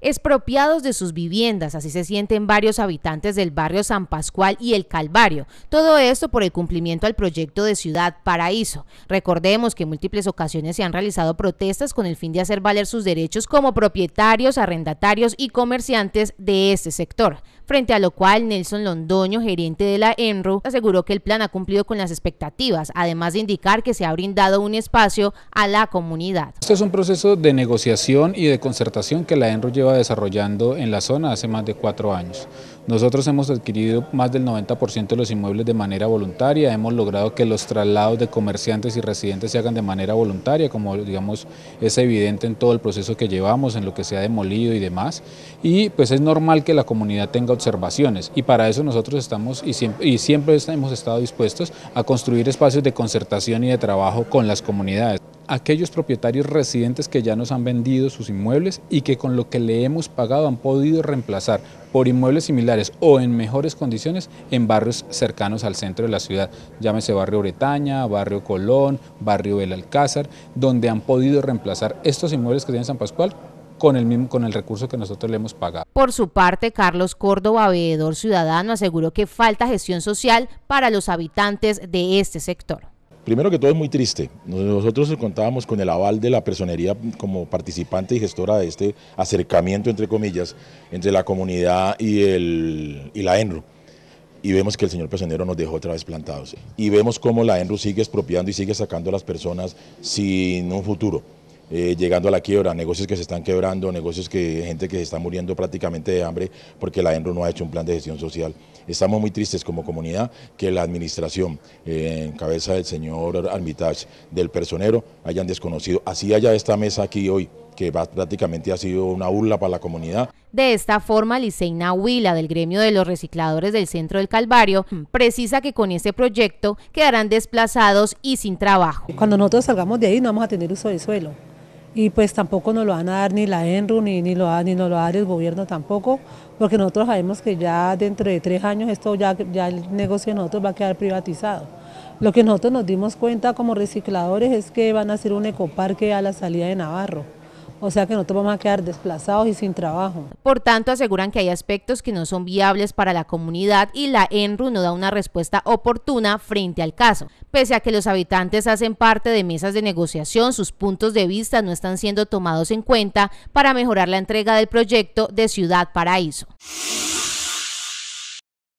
expropiados de sus viviendas. Así se sienten varios habitantes del barrio San Pascual y El Calvario. Todo esto por el cumplimiento al proyecto de Ciudad Paraíso. Recordemos que en múltiples ocasiones se han realizado protestas con el fin de hacer valer sus derechos como propietarios, arrendatarios y comerciantes de este sector frente a lo cual Nelson Londoño, gerente de la ENRO, aseguró que el plan ha cumplido con las expectativas, además de indicar que se ha brindado un espacio a la comunidad. Este es un proceso de negociación y de concertación que la ENRO lleva desarrollando en la zona hace más de cuatro años. Nosotros hemos adquirido más del 90% de los inmuebles de manera voluntaria, hemos logrado que los traslados de comerciantes y residentes se hagan de manera voluntaria, como digamos es evidente en todo el proceso que llevamos, en lo que se ha demolido y demás, y pues es normal que la comunidad tenga observaciones, y para eso nosotros estamos y y siempre hemos estado dispuestos a construir espacios de concertación y de trabajo con las comunidades aquellos propietarios residentes que ya nos han vendido sus inmuebles y que con lo que le hemos pagado han podido reemplazar por inmuebles similares o en mejores condiciones en barrios cercanos al centro de la ciudad, llámese barrio Bretaña, barrio Colón, barrio El Alcázar, donde han podido reemplazar estos inmuebles que tiene San Pascual con el, mismo, con el recurso que nosotros le hemos pagado. Por su parte, Carlos Córdoba, veedor ciudadano, aseguró que falta gestión social para los habitantes de este sector. Primero que todo es muy triste. Nosotros contábamos con el aval de la personería como participante y gestora de este acercamiento, entre comillas, entre la comunidad y, el, y la ENRU. Y vemos que el señor personero nos dejó otra vez plantados. Y vemos cómo la ENRU sigue expropiando y sigue sacando a las personas sin un futuro. Eh, llegando a la quiebra, negocios que se están quebrando, negocios que gente que se está muriendo prácticamente de hambre porque la ENRO no ha hecho un plan de gestión social. Estamos muy tristes como comunidad que la administración, eh, en cabeza del señor Armitage, del personero, hayan desconocido. Así haya esta mesa aquí hoy que prácticamente ha sido una burla para la comunidad. De esta forma, Liceina Huila, del gremio de los recicladores del Centro del Calvario, precisa que con este proyecto quedarán desplazados y sin trabajo. Cuando nosotros salgamos de ahí no vamos a tener uso de suelo y pues tampoco nos lo van a dar ni la ENRU ni, ni, lo, ni nos lo va a dar el gobierno tampoco, porque nosotros sabemos que ya dentro de tres años esto ya, ya el negocio de nosotros va a quedar privatizado. Lo que nosotros nos dimos cuenta como recicladores es que van a hacer un ecoparque a la salida de Navarro o sea que nosotros vamos a quedar desplazados y sin trabajo. Por tanto, aseguran que hay aspectos que no son viables para la comunidad y la ENRU no da una respuesta oportuna frente al caso. Pese a que los habitantes hacen parte de mesas de negociación, sus puntos de vista no están siendo tomados en cuenta para mejorar la entrega del proyecto de Ciudad Paraíso.